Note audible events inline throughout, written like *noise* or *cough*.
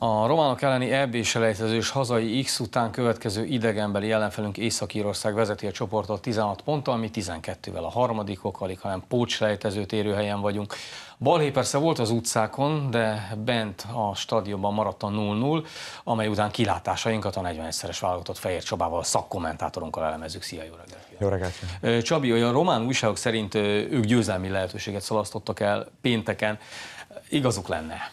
A románok elleni eb selejtezős hazai X után következő idegenbeli ellenfelünk Észak-Írország vezeti a csoportot 16 ponttal, mi 12-vel a harmadikok, alig hanem pócslejtezőt térőhelyen helyen vagyunk. Balhé persze volt az utcákon, de bent a stadionban maradt a 0-0, amely után kilátásainkat a 41-szeres válogatott Fehér Csabával, szakkommentátorunkkal elemezzük. Szia, jó reggelt! Jó reggelt! Csabi, olyan román újságok szerint ők győzelmi lehetőséget szalasztottak el pénteken. Igazuk lenne?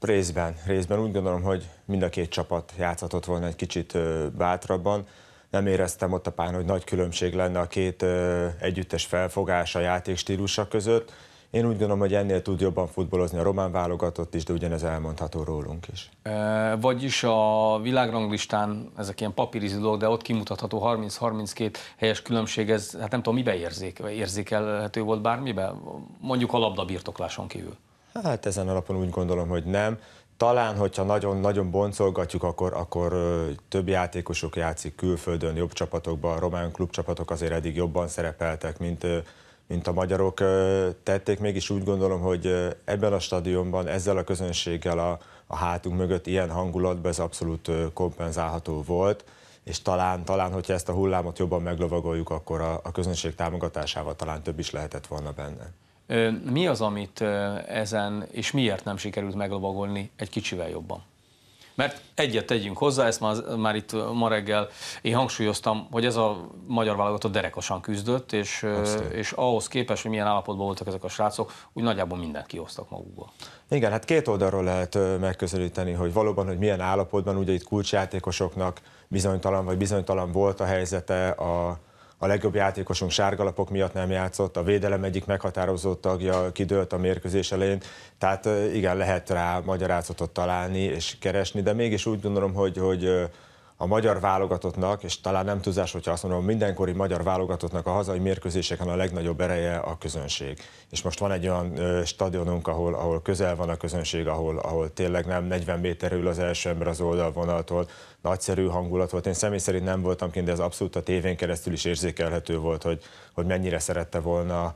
Részben, részben. Úgy gondolom, hogy mind a két csapat játszhatott volna egy kicsit bátrabban. Nem éreztem ott a pályán, hogy nagy különbség lenne a két együttes felfogása, stílusa között. Én úgy gondolom, hogy ennél tud jobban futbolozni a román válogatott is, de ugyanez elmondható rólunk is. E, vagyis a világranglistán ezek ilyen papírizi dolgok, de ott kimutatható 30-32 helyes különbség, ez hát nem tudom, mibe érzék, érzékelhető volt bármibe? Mondjuk a labda birtokláson kívül. Hát ezen alapon úgy gondolom, hogy nem. Talán, hogyha nagyon-nagyon boncolgatjuk, akkor, akkor több játékosok játszik külföldön, jobb csapatokban, a román klubcsapatok azért eddig jobban szerepeltek, mint, mint a magyarok tették. Mégis úgy gondolom, hogy ebben a stadionban, ezzel a közönséggel a, a hátunk mögött ilyen hangulatban ez abszolút kompenzálható volt és talán, talán, hogyha ezt a hullámot jobban meglovagoljuk, akkor a, a közönség támogatásával talán több is lehetett volna benne. Mi az, amit ezen, és miért nem sikerült meglovagolni egy kicsivel jobban? Mert egyet tegyünk hozzá, ezt már, már itt ma reggel én hangsúlyoztam, hogy ez a magyar válogatott derekosan küzdött, és, és ahhoz képest, hogy milyen állapotban voltak ezek a srácok, úgy nagyjából mindent kihoztak magukból. Igen, hát két oldalról lehet megközelíteni, hogy valóban, hogy milyen állapotban, ugye itt kulcsjátékosoknak bizonytalan vagy bizonytalan volt a helyzete a a legjobb játékosunk sárgalapok miatt nem játszott, a védelem egyik meghatározó tagja kidőlt a mérkőzés elején, tehát igen, lehet rá magyarázatot találni és keresni, de mégis úgy gondolom, hogy, hogy a magyar válogatottnak, és talán nem túlzás, hogyha azt mondom, mindenkori magyar válogatottnak a hazai mérkőzéseken a legnagyobb ereje a közönség. És most van egy olyan ö, stadionunk, ahol, ahol közel van a közönség, ahol, ahol tényleg nem 40 méterül az első ember az oldalvonaltól, nagyszerű hangulat volt. Én személy szerint nem voltam kint, de ez abszolút a tévén keresztül is érzékelhető volt, hogy, hogy mennyire szerette volna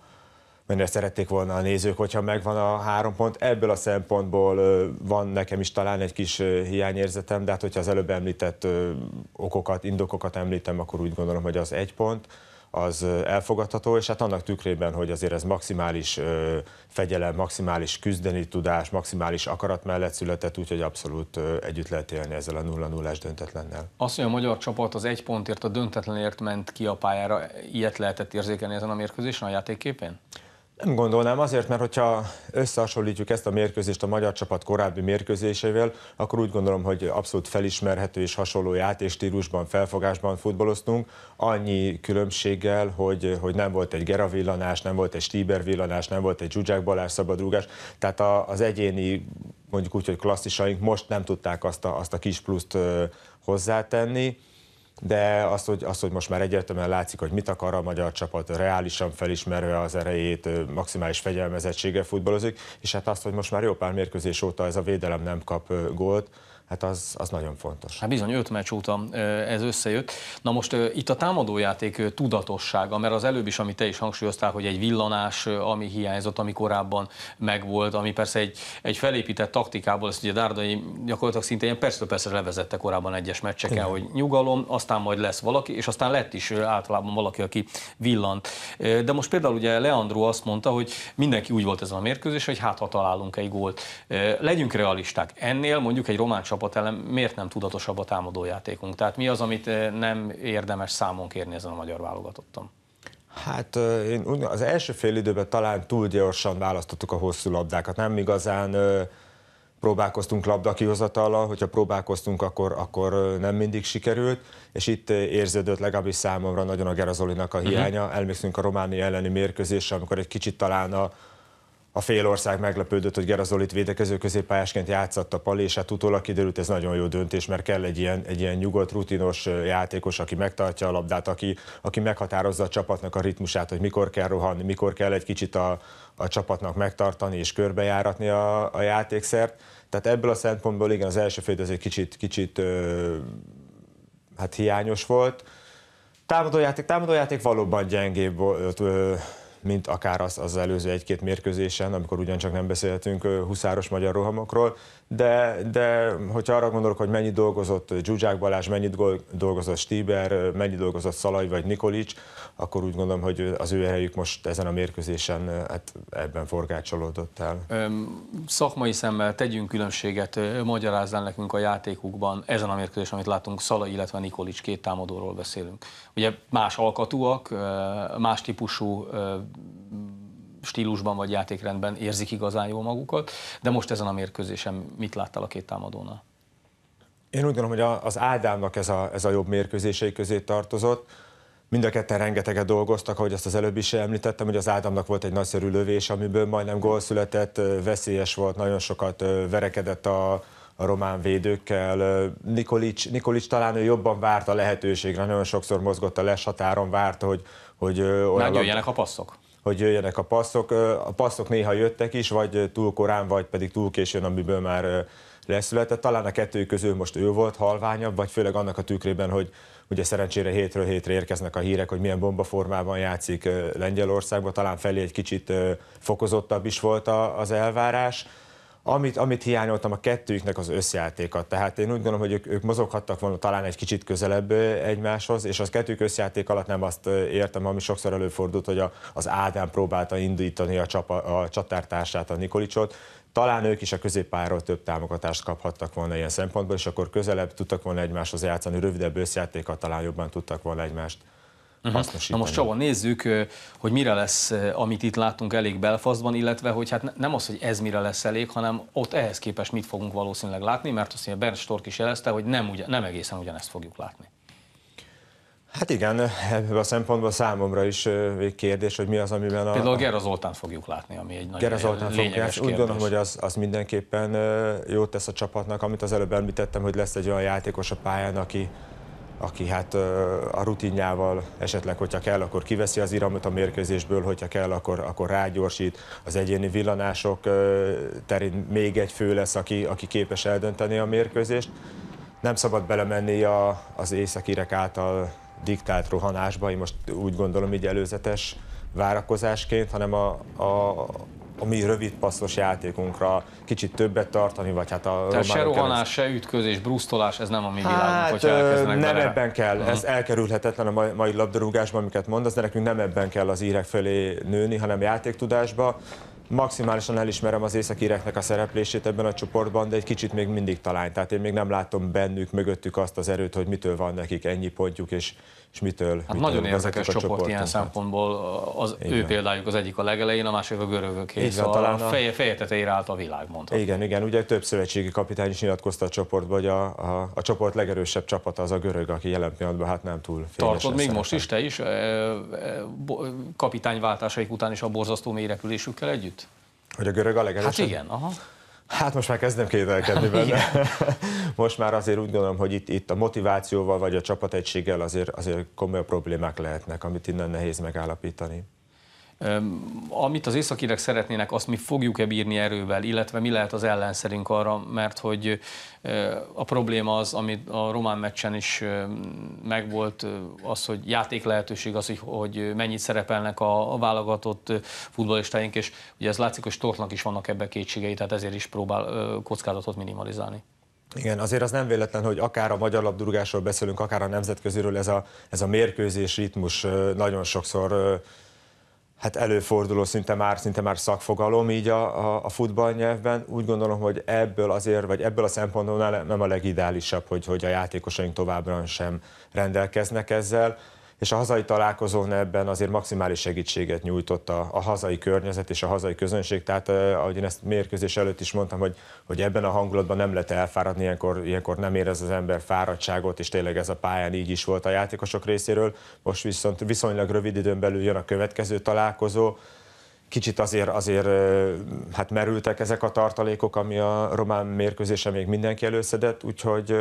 mennyire szerették volna a nézők, hogyha megvan a három pont. Ebből a szempontból van nekem is talán egy kis hiányérzetem, de hát hogyha az előbb említett okokat, indokokat említem, akkor úgy gondolom, hogy az egy pont az elfogadható, és hát annak tükrében, hogy azért ez maximális fegyelem, maximális küzdeni tudás, maximális akarat mellett született, úgyhogy abszolút együtt lehet élni ezzel a 0 0 döntetlennel. Azt, hogy a magyar csapat az egy pontért, a döntetlenért ment ki a pályára, ilyet lehetett érzékelni ezen a mérkőzésen a játékképén? Nem gondolnám, azért, mert hogyha összehasonlítjuk ezt a mérkőzést a magyar csapat korábbi mérkőzésével, akkor úgy gondolom, hogy abszolút felismerhető és hasonló játék stílusban, felfogásban futboloztunk, annyi különbséggel, hogy, hogy nem volt egy Gera villanás, nem volt egy Stíber villanás, nem volt egy Zsuzsák Balázs szabadrúgás, tehát a, az egyéni mondjuk úgy, hogy klasszisaink most nem tudták azt a, azt a kis pluszt hozzátenni de az hogy, az, hogy most már egyértelműen látszik, hogy mit akar a magyar csapat, reálisan felismerve az erejét, maximális fegyelmezettséggel futballozik, és hát azt, hogy most már jó pár mérkőzés óta ez a védelem nem kap gólt, hát az, az nagyon fontos. Hát bizony, öt meccs óta ez összejött. Na most itt a támadójáték tudatossága, mert az előbb is, amit te is hangsúlyoztál, hogy egy villanás, ami hiányzott, ami korábban megvolt, ami persze egy, egy felépített taktikából, ezt ugye Dárdai gyakorlatilag szinte ilyen persze persze levezette korábban egyes meccseken, Igen. hogy nyugalom, aztán majd lesz valaki, és aztán lett is általában valaki, aki villant. De most például ugye Leandro azt mondta, hogy mindenki úgy volt ezen a mérkőzés, hogy hát ha találunk egy gólt. Legyünk realisták, ennél mondjuk egy román csapat csapat ellen miért nem tudatosabb a támadójátékunk? Tehát mi az, amit eh, nem érdemes számon kérni ezen a magyar válogatotton? Hát eh, én az első fél időben talán túl gyorsan választottuk a hosszú labdákat. Nem igazán eh, próbálkoztunk labdakihozatallal, hogyha próbálkoztunk, akkor, akkor nem mindig sikerült, és itt érződött legalábbis számomra nagyon a Gerazolinak a mhm. hiánya. Uh-huh. Elmékszünk a Románia elleni mérkőzésre, amikor egy kicsit talán a, a fél ország meglepődött, hogy Gerazolit védekező középpályásként játszatta Pali, és hát utólag kiderült, ez nagyon jó döntés, mert kell egy ilyen, egy ilyen nyugodt, rutinos játékos, aki megtartja a labdát, aki, aki meghatározza a csapatnak a ritmusát, hogy mikor kell rohanni, mikor kell egy kicsit a, a csapatnak megtartani és körbejáratni a, a játékszert. Tehát ebből a szempontból igen, az első fél egy kicsit, kicsit ö, hát hiányos volt. Támadójáték, támadójáték valóban gyengébb volt, ö, mint akár az, az előző egy-két mérkőzésen, amikor ugyancsak nem beszélhetünk huszáros magyar rohamokról, de, de hogyha arra gondolok, hogy mennyit dolgozott Zsuzsák Balázs, mennyit dolgozott Stíber, mennyit dolgozott Szalai vagy Nikolics, akkor úgy gondolom, hogy az ő helyük most ezen a mérkőzésen hát ebben forgácsolódott el. szakmai szemmel tegyünk különbséget, magyarázzál nekünk a játékukban ezen a mérkőzésen, amit látunk, Szalai, illetve Nikolics két támadóról beszélünk. Ugye más alkatúak, más típusú stílusban vagy játékrendben érzik igazán jól magukat, de most ezen a mérkőzésen mit láttál a két támadónál? Én úgy gondolom, hogy az Ádámnak ez a, ez a jobb mérkőzései közé tartozott. Mind a ketten rengeteget dolgoztak, ahogy azt az előbb is említettem, hogy az Ádámnak volt egy nagyszerű lövés, amiből majdnem gól született, veszélyes volt, nagyon sokat verekedett a, a román védőkkel. Nikolics, Nikolics talán ő jobban várt a lehetőségre, nagyon sokszor mozgott a leshatáron, várta, hogy, hogy olyan... Megjöjjenek a passzok hogy jöjjenek a passzok. A passzok néha jöttek is, vagy túl korán, vagy pedig túl későn, amiből már leszületett. Talán a kettő közül most ő volt halványabb, vagy főleg annak a tükrében, hogy ugye szerencsére hétről hétre érkeznek a hírek, hogy milyen bombaformában játszik Lengyelországban, talán felé egy kicsit fokozottabb is volt az elvárás. Amit, amit hiányoltam a kettőjüknek az összjátéka. Tehát én úgy gondolom, hogy ők, ők mozoghattak volna talán egy kicsit közelebb egymáshoz, és az kettők összjáték alatt nem azt értem, ami sokszor előfordult, hogy a, az Ádám próbálta indítani a, csapa, a csatártársát, a Nikolicsot, talán ők is a középpáról több támogatást kaphattak volna ilyen szempontból, és akkor közelebb tudtak volna egymáshoz játszani, rövidebb összjátéka talán jobban tudtak volna egymást uh-huh. hasznosítani. Na most Csaba, nézzük, hogy mire lesz, amit itt látunk elég Belfastban, illetve hogy hát nem az, hogy ez mire lesz elég, hanem ott ehhez képest mit fogunk valószínűleg látni, mert azt mondja, Bernd Stork is jelezte, hogy nem, ugyan, nem egészen ugyanezt fogjuk látni. Hát igen, ebből a szempontból számomra is egy kérdés, hogy mi az, amiben a... Például Gera Zoltán fogjuk látni, ami egy nagyon Zoltán lényeges kérdés. Hát úgy gondolom, hogy az, az mindenképpen jót tesz a csapatnak, amit az előbb említettem, hogy lesz egy olyan játékos a pályán, aki, aki hát a rutinjával esetleg, hogyha kell, akkor kiveszi az iramot a mérkőzésből, hogyha kell, akkor, akkor rágyorsít. Az egyéni villanások terén még egy fő lesz, aki, aki képes eldönteni a mérkőzést. Nem szabad belemenni a, az északírek által diktált rohanásba, én most úgy gondolom így előzetes várakozásként, hanem a, a, a mi rövid passzos játékunkra kicsit többet tartani, vagy hát a Tehát se rohanás, se ütközés, brusztolás, ez nem a mi hát, világunk, hát, hogyha elkezdenek Nem bele. ebben kell, uh-huh. ez elkerülhetetlen a mai, labdarúgásban, amiket mondasz, de nekünk nem ebben kell az írek felé nőni, hanem játéktudásba maximálisan elismerem az északíreknek a szereplését ebben a csoportban, de egy kicsit még mindig talány. Tehát én még nem látom bennük, mögöttük azt az erőt, hogy mitől van nekik ennyi pontjuk, és, és mitől. Hát mitől nagyon érdekes a csoport ilyen szempontból. Az igen. ő példájuk az egyik a legelején, a másik a görögöké. Szóval talán a feje, feje tetejére állt a világ, mondta. Igen, igen, ugye több szövetségi kapitány is nyilatkozta a csoportban, hogy a, a, a csoport legerősebb csapata az a görög, aki jelen pillanatban hát nem túl Tartod még szerepel. most is te is e, e, e, kapitányváltásaik után is a borzasztó mélyrepülésükkel együtt? Hogy a görög a legerősebb? Hát igen, aha. Hát most már kezdem kételkedni *laughs* benne. *laughs* most már azért úgy gondolom, hogy itt, itt a motivációval vagy a csapategységgel azért, azért komoly problémák lehetnek, amit innen nehéz megállapítani. Amit az északírek szeretnének, azt mi fogjuk-e bírni erővel, illetve mi lehet az ellenszerünk arra, mert hogy a probléma az, amit a román meccsen is megvolt, az, hogy játék lehetőség, az, hogy mennyit szerepelnek a válogatott futballistáink, és ugye ez látszik, hogy Stortnak is vannak ebbe kétségei, tehát ezért is próbál kockázatot minimalizálni. Igen, azért az nem véletlen, hogy akár a magyar labdarúgásról beszélünk, akár a nemzetköziről, ez a, ez a mérkőzés ritmus nagyon sokszor hát előforduló, szinte már, szinte már szakfogalom így a, a, a nyelvben. Úgy gondolom, hogy ebből azért, vagy ebből a szempontból nem a legideálisabb, hogy, hogy a játékosaink továbbra sem rendelkeznek ezzel és a hazai találkozón ebben azért maximális segítséget nyújtott a, a hazai környezet és a hazai közönség, tehát ahogy én ezt mérkőzés előtt is mondtam, hogy, hogy ebben a hangulatban nem lehet elfáradni, ilyenkor, ilyenkor nem érez az ember fáradtságot, és tényleg ez a pályán így is volt a játékosok részéről, most viszont viszonylag rövid időn belül jön a következő találkozó, kicsit azért, azért hát merültek ezek a tartalékok, ami a román mérkőzése még mindenki előszedett, úgyhogy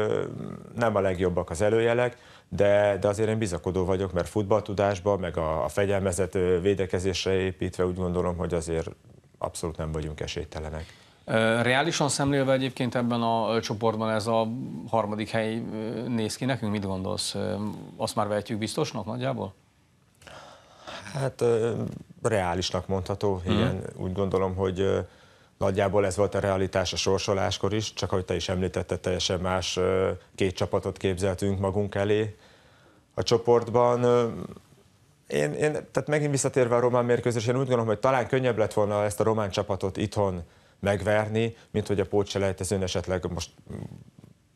nem a legjobbak az előjelek, de, de azért én bizakodó vagyok, mert futballtudásban, meg a, a fegyelmezett védekezésre építve úgy gondolom, hogy azért abszolút nem vagyunk esélytelenek. Reálisan szemlélve egyébként ebben a csoportban ez a harmadik hely néz ki nekünk, mit gondolsz? Azt már vehetjük biztosnak nagyjából? Hát reálisnak mondható, mm. igen, úgy gondolom, hogy nagyjából ez volt a realitás a sorsoláskor is, csak ahogy te is említette, teljesen más két csapatot képzeltünk magunk elé a csoportban. Én, én, tehát megint visszatérve a román mérkőzésen, úgy gondolom, hogy talán könnyebb lett volna ezt a román csapatot itthon megverni, mint hogy a pótselejtezőn esetleg most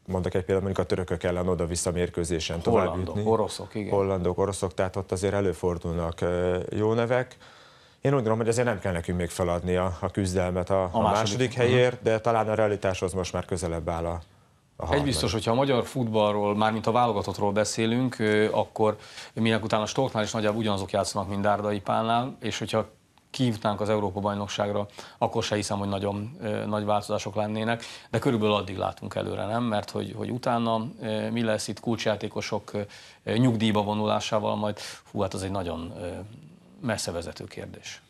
mondok egy példát, mondjuk a törökök ellen oda-vissza mérkőzésen Hollandok, tovább jutni. oroszok, igen. Hollandok, oroszok, tehát ott azért előfordulnak jó nevek. Én úgy gondolom, hogy azért nem kell nekünk még feladni a, a küzdelmet a, a, második. a második mhm. helyért, de talán a realitáshoz most már közelebb áll a, egy biztos, hogyha a magyar futballról, mármint a válogatottról beszélünk, akkor minek után a Stoknál is nagyjából ugyanazok játszanak, mint Dárdai Pálnál, és hogyha kijutnánk az Európa-bajnokságra, akkor se hiszem, hogy nagyon nagy változások lennének, de körülbelül addig látunk előre, nem? Mert hogy, hogy utána mi lesz itt kulcsjátékosok nyugdíjba vonulásával, majd hú, hát az egy nagyon messze vezető kérdés.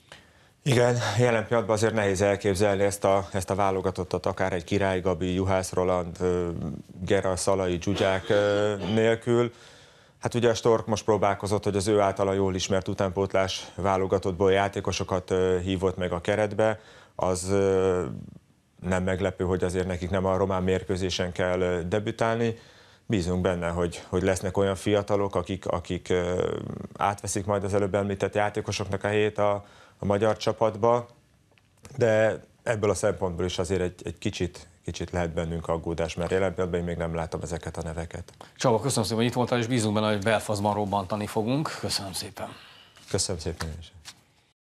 Igen, jelen pillanatban azért nehéz elképzelni ezt a, ezt a válogatottat, akár egy Király Gabi, Juhász Roland, Gera Szalai, Zsuzsák nélkül. Hát ugye a Stork most próbálkozott, hogy az ő általa jól ismert utánpótlás válogatottból játékosokat hívott meg a keretbe, az nem meglepő, hogy azért nekik nem a román mérkőzésen kell debütálni. Bízunk benne, hogy, hogy lesznek olyan fiatalok, akik, akik átveszik majd az előbb említett játékosoknak a hét a, a magyar csapatba, de ebből a szempontból is azért egy, egy kicsit kicsit lehet bennünk aggódás, mert jelen pillanatban én még nem látom ezeket a neveket. Csaba, köszönöm szépen, hogy itt voltál, és bízunk benne, hogy Belfazban robbantani fogunk. Köszönöm szépen. Köszönöm szépen. Is.